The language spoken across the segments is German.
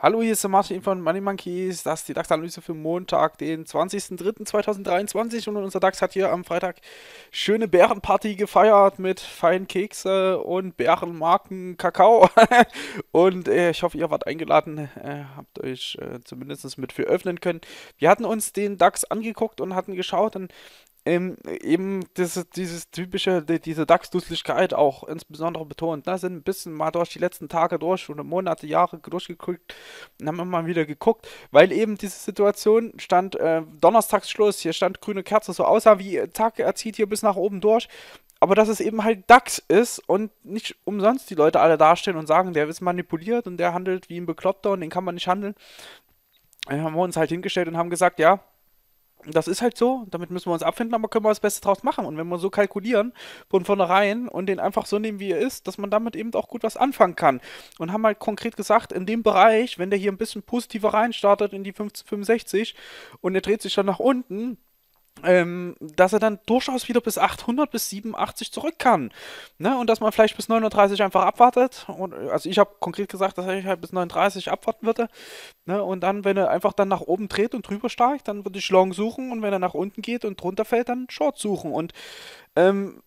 Hallo, hier ist der Martin von Money Monkeys. Das ist die DAX-Analyse für Montag, den 20.03.2023. Und unser DAX hat hier am Freitag schöne Bärenparty gefeiert mit feinen Kekse und Bärenmarken Kakao. und äh, ich hoffe, ihr wart eingeladen, äh, habt euch äh, zumindest mit für öffnen können. Wir hatten uns den DAX angeguckt und hatten geschaut, und ähm, eben dieses, dieses typische, diese DAX-Dusseligkeit auch insbesondere betont. Ne? Sind ein bisschen mal durch die letzten Tage durch oder Monate, Jahre durchgeguckt und haben immer wieder geguckt, weil eben diese Situation stand äh, Donnerstagsschluss, hier stand grüne Kerze, so aussah wie, zack, äh, er zieht hier bis nach oben durch. Aber dass es eben halt DAX ist und nicht umsonst die Leute alle dastehen und sagen, der ist manipuliert und der handelt wie ein Bekloppter und den kann man nicht handeln. Dann äh, haben wir uns halt hingestellt und haben gesagt, ja, das ist halt so, damit müssen wir uns abfinden, aber können wir das Beste draus machen. Und wenn wir so kalkulieren von vornherein und den einfach so nehmen, wie er ist, dass man damit eben auch gut was anfangen kann. Und haben halt konkret gesagt, in dem Bereich, wenn der hier ein bisschen positiver reinstartet in die 1565 und er dreht sich dann nach unten, ähm, dass er dann durchaus wieder bis 800, bis 87 zurück kann. Ne? Und dass man vielleicht bis 39 einfach abwartet. Und, äh, also ich habe konkret gesagt, dass ich halt bis 39 abwarten würde. Ne? Und dann, wenn er einfach dann nach oben dreht und drüber steigt, dann würde ich Long suchen. Und wenn er nach unten geht und drunter fällt, dann Short suchen. Und ähm,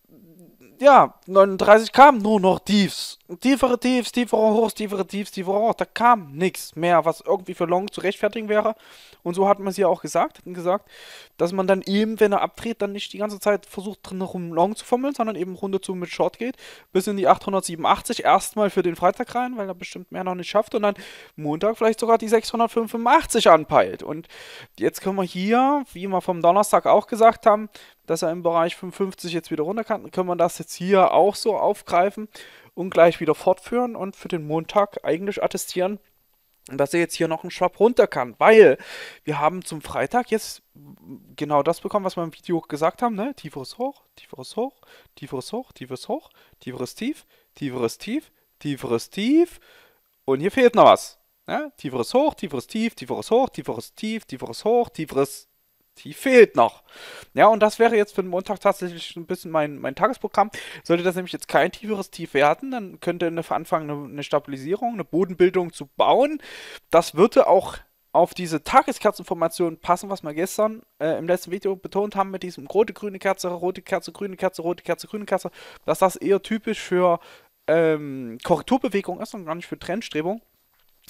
ja, 39 kam nur noch Tiefs tiefere Tiefs, tiefere Hochs, tiefere Tiefs, tiefere Hochs. Da kam nichts mehr, was irgendwie für Long zu rechtfertigen wäre. Und so hat man es ja auch gesagt, hatten gesagt, dass man dann eben, wenn er abdreht, dann nicht die ganze Zeit versucht, drin rum Long zu fummeln, sondern eben Runde zu mit Short geht, bis in die 887 erstmal für den Freitag rein, weil er bestimmt mehr noch nicht schafft und dann Montag vielleicht sogar die 685 anpeilt. Und jetzt können wir hier, wie wir vom Donnerstag auch gesagt haben, dass er im Bereich 550 jetzt wieder runter kann, können wir das jetzt hier auch so aufgreifen und gleich wieder fortführen und für den Montag eigentlich attestieren, dass er jetzt hier noch einen Schwab runter kann, weil wir haben zum Freitag jetzt genau das bekommen, was wir im Video gesagt haben, ne? Tieferes hoch, tieferes hoch, tieferes hoch, tieferes hoch, tieferes tief, tieferes tief, tieferes tief und hier fehlt noch was. Ne? Tieferes hoch, tieferes tief, tieferes hoch, tieferes tief, tieferes hoch, tieferes die fehlt noch. Ja, und das wäre jetzt für den Montag tatsächlich ein bisschen mein, mein Tagesprogramm. Sollte das nämlich jetzt kein tieferes Tief werden, dann könnte eine, anfangen, eine, eine Stabilisierung, eine Bodenbildung zu bauen. Das würde auch auf diese Tageskerzenformation passen, was wir gestern äh, im letzten Video betont haben mit diesem rote, grüne Kerze, rote Kerze, grüne Kerze, rote Kerze, grüne Kerze, dass das eher typisch für ähm, Korrekturbewegung ist und gar nicht für Trendstrebung.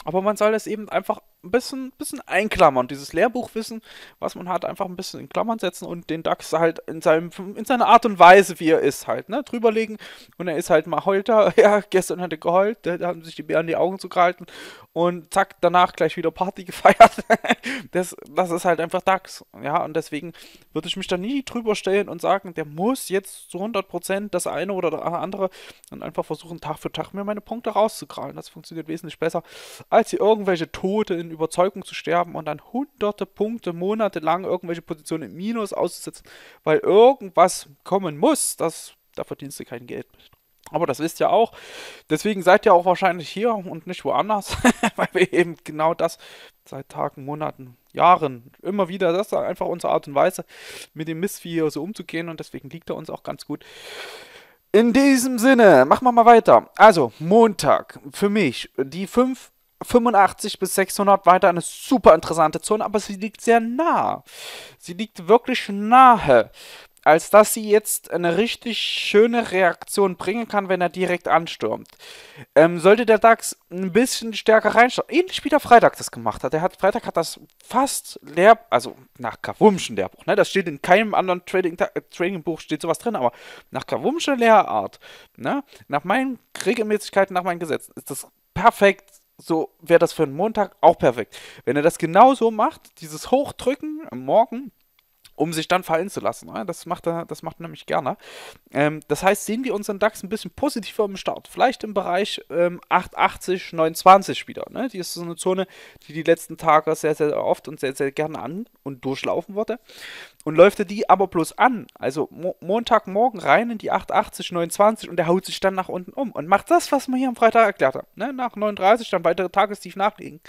Aber man soll es eben einfach ein bisschen, bisschen einklammern. Dieses Lehrbuchwissen, was man hat, einfach ein bisschen in Klammern setzen und den Dax halt in, seinem, in seiner Art und Weise, wie er ist, halt, ne, drüberlegen. Und er ist halt mal heulter, Ja, gestern hat er geheult, da haben sich die Bären die Augen zugehalten und zack, danach gleich wieder Party gefeiert. das, das ist halt einfach Dax. Ja, und deswegen würde ich mich da nie drüber stellen und sagen, der muss jetzt zu 100% das eine oder das andere und einfach versuchen, Tag für Tag mir meine Punkte rauszukrallen. Das funktioniert wesentlich besser, als hier irgendwelche Tote in in Überzeugung zu sterben und dann hunderte Punkte monatelang irgendwelche Positionen im Minus auszusetzen, weil irgendwas kommen muss, das, da verdienst du kein Geld mit. Aber das wisst ihr auch. Deswegen seid ihr auch wahrscheinlich hier und nicht woanders, weil wir eben genau das seit Tagen, Monaten, Jahren immer wieder, das ist einfach unsere Art und Weise, mit dem Mist hier so umzugehen und deswegen liegt er uns auch ganz gut. In diesem Sinne, machen wir mal weiter. Also, Montag für mich die fünf 85 bis 600 weiter eine super interessante Zone, aber sie liegt sehr nah. Sie liegt wirklich nahe, als dass sie jetzt eine richtig schöne Reaktion bringen kann, wenn er direkt anstürmt. Ähm, sollte der DAX ein bisschen stärker reinschauen, ähnlich wie der Freitag das gemacht hat. Er hat Freitag hat das fast leer, also nach Kawumschen Lehrbuch, ne? Das steht in keinem anderen Trading, äh, Trading Buch steht sowas drin, aber nach Kawumschen Lehrart, ne? Nach meinen Regelmäßigkeiten, nach meinen Gesetzen ist das perfekt so wäre das für einen Montag auch perfekt. Wenn er das genauso macht, dieses Hochdrücken am Morgen, um sich dann fallen zu lassen. Ne? Das macht er, das macht er nämlich gerne. Ähm, das heißt, sehen wir unseren DAX ein bisschen positiver im Start. Vielleicht im Bereich 880, ähm, 920 wieder. Die ne? ist so eine Zone, die die letzten Tage sehr, sehr oft und sehr, sehr gerne an und durchlaufen wurde. Und läuft er die aber bloß an, also Montagmorgen rein in die 880, 920 und er haut sich dann nach unten um und macht das, was man hier am Freitag erklärt hat. Ne? Nach 39 dann weitere Tagestief nachlegen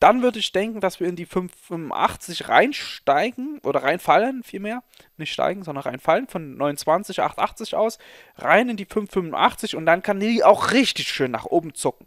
dann würde ich denken, dass wir in die 585 reinsteigen oder reinfallen, vielmehr. Nicht steigen, sondern reinfallen von 29, 880 aus, rein in die 585 und dann kann die auch richtig schön nach oben zucken.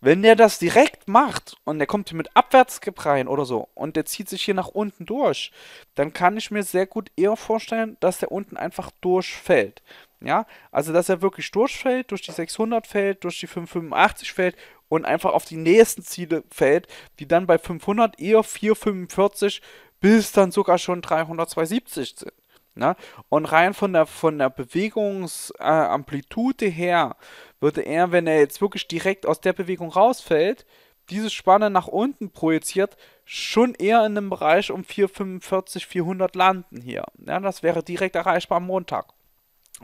Wenn der das direkt macht und der kommt hier mit Abwärtsgip rein oder so und der zieht sich hier nach unten durch, dann kann ich mir sehr gut eher vorstellen, dass der unten einfach durchfällt. Ja, also dass er wirklich durchfällt, durch die 600 fällt, durch die 585 fällt und einfach auf die nächsten Ziele fällt, die dann bei 500 eher 445 bis dann sogar schon 372 sind. Ne? Und rein von der, von der Bewegungsamplitude äh, her würde er, wenn er jetzt wirklich direkt aus der Bewegung rausfällt, diese Spanne nach unten projiziert, schon eher in einem Bereich um 445, 400 landen hier. Ja, ne? das wäre direkt erreichbar am Montag.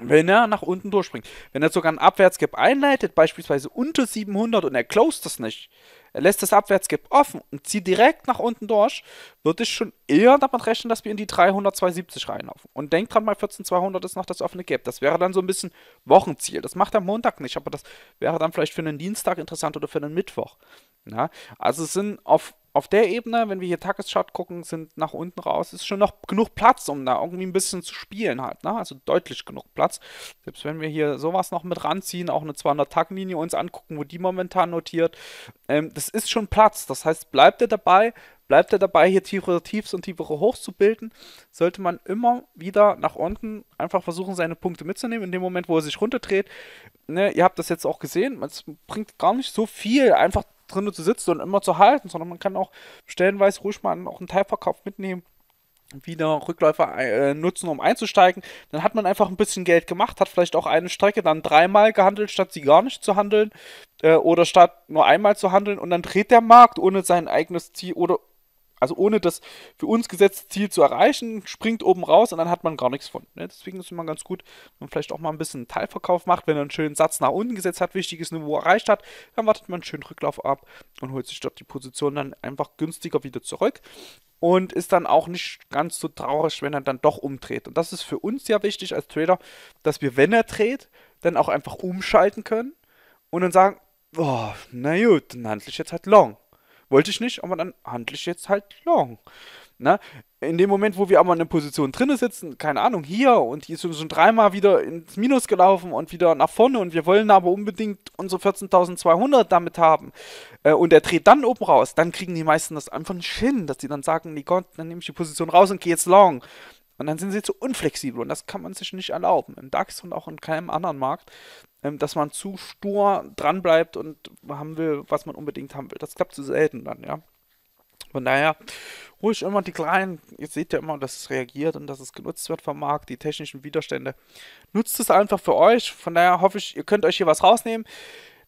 Wenn er nach unten durchspringt. Wenn er sogar einen Abwärtsgap einleitet, beispielsweise unter 700 und er closed das nicht, er lässt das Abwärtsgap offen und zieht direkt nach unten durch, würde ich schon eher damit rechnen, dass wir in die 300, 270 reinlaufen. Und denkt dran, bei 14, 200 ist noch das offene Gap. Das wäre dann so ein bisschen Wochenziel. Das macht er am Montag nicht, aber das wäre dann vielleicht für einen Dienstag interessant oder für einen Mittwoch. Ja? Also es sind auf auf der Ebene, wenn wir hier Tageschart gucken, sind nach unten raus, ist schon noch genug Platz, um da irgendwie ein bisschen zu spielen halt. Ne? Also deutlich genug Platz. Selbst wenn wir hier sowas noch mit ranziehen, auch eine 200-Tag-Linie uns angucken, wo die momentan notiert, ähm, das ist schon Platz. Das heißt, bleibt ihr dabei, bleibt ihr dabei, hier tiefere Tiefs und tiefere Hochs zu bilden, sollte man immer wieder nach unten einfach versuchen, seine Punkte mitzunehmen. In dem Moment, wo er sich runterdreht, ne, ihr habt das jetzt auch gesehen, es bringt gar nicht so viel, einfach drin zu sitzen und immer zu halten, sondern man kann auch stellenweise ruhig mal auch einen Teilverkauf mitnehmen wieder Rückläufer äh, nutzen, um einzusteigen. Dann hat man einfach ein bisschen Geld gemacht, hat vielleicht auch eine Strecke dann dreimal gehandelt, statt sie gar nicht zu handeln äh, oder statt nur einmal zu handeln und dann dreht der Markt ohne sein eigenes Ziel oder also ohne das für uns gesetzte Ziel zu erreichen, springt oben raus und dann hat man gar nichts von. Ne? Deswegen ist es immer ganz gut, wenn man vielleicht auch mal ein bisschen einen Teilverkauf macht, wenn er einen schönen Satz nach unten gesetzt hat, wichtiges Niveau erreicht hat, dann wartet man einen schönen Rücklauf ab und holt sich dort die Position dann einfach günstiger wieder zurück und ist dann auch nicht ganz so traurig, wenn er dann doch umdreht. Und das ist für uns ja wichtig als Trader, dass wir, wenn er dreht, dann auch einfach umschalten können und dann sagen, oh, na gut, dann handle ich jetzt halt long. Wollte ich nicht, aber dann handle ich jetzt halt long. Na, ne? in dem Moment, wo wir aber in einer Position drinne sitzen, keine Ahnung, hier und die sind schon dreimal wieder ins Minus gelaufen und wieder nach vorne und wir wollen aber unbedingt unsere 14.200 damit haben äh, und er dreht dann oben raus, dann kriegen die meisten das einfach nicht hin, dass die dann sagen, nee Gott, dann nehme ich die Position raus und gehe jetzt long. Und dann sind sie zu unflexibel und das kann man sich nicht erlauben. Im DAX und auch in keinem anderen Markt, ähm, dass man zu stur dranbleibt und haben will, was man unbedingt haben will. Das klappt zu selten dann, ja. Von daher ruhig immer die kleinen, ihr seht ja immer, dass es reagiert und dass es genutzt wird vom Markt, die technischen Widerstände. Nutzt es einfach für euch. Von daher hoffe ich, ihr könnt euch hier was rausnehmen.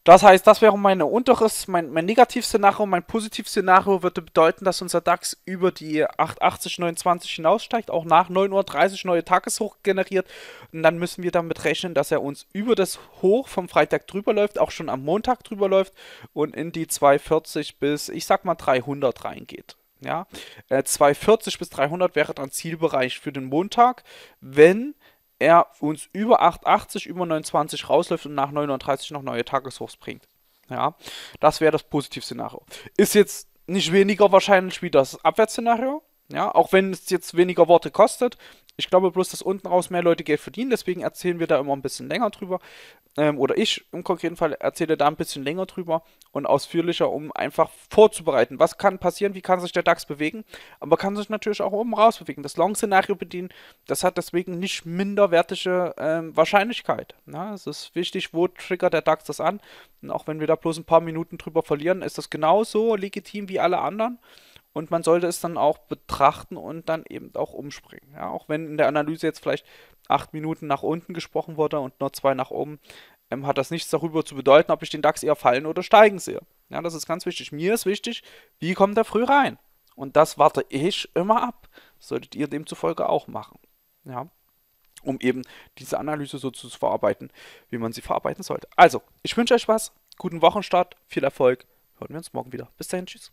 Das heißt, das wäre mein unteres, mein, mein Negativszenario. Mein Positivszenario würde bedeuten, dass unser DAX über die 880, 29 hinaussteigt, auch nach 9.30 Uhr neue Tageshoch generiert. Und dann müssen wir damit rechnen, dass er uns über das Hoch vom Freitag drüber läuft, auch schon am Montag drüber läuft und in die 240 bis, ich sag mal, 300 reingeht. Ja, äh, 240 bis 300 wäre dann Zielbereich für den Montag, wenn er uns über 8,80, über 9,20 rausläuft und nach 9,39 noch neue Tageshochs bringt. Ja, das wäre das Positivszenario. Ist jetzt nicht weniger wahrscheinlich wie das Abwärtsszenario, ja, auch wenn es jetzt weniger Worte kostet. Ich glaube bloß, dass unten raus mehr Leute Geld verdienen, deswegen erzählen wir da immer ein bisschen länger drüber. Ähm, oder ich im konkreten Fall erzähle da ein bisschen länger drüber und ausführlicher, um einfach vorzubereiten, was kann passieren, wie kann sich der DAX bewegen, aber kann sich natürlich auch oben raus bewegen. Das Long-Szenario bedienen, das hat deswegen nicht minderwertige ähm, Wahrscheinlichkeit. Na, es ist wichtig, wo triggert der DAX das an. Und auch wenn wir da bloß ein paar Minuten drüber verlieren, ist das genauso legitim wie alle anderen. Und man sollte es dann auch betrachten und dann eben auch umspringen. Ja, auch wenn in der Analyse jetzt vielleicht acht Minuten nach unten gesprochen wurde und nur zwei nach oben, ähm, hat das nichts darüber zu bedeuten, ob ich den DAX eher fallen oder steigen sehe. Ja, das ist ganz wichtig. Mir ist wichtig, wie kommt er früh rein? Und das warte ich immer ab. solltet ihr demzufolge auch machen. Ja um eben diese Analyse so zu verarbeiten, wie man sie verarbeiten sollte. Also, ich wünsche euch was, guten Wochenstart, viel Erfolg, hören wir uns morgen wieder. Bis dahin, tschüss.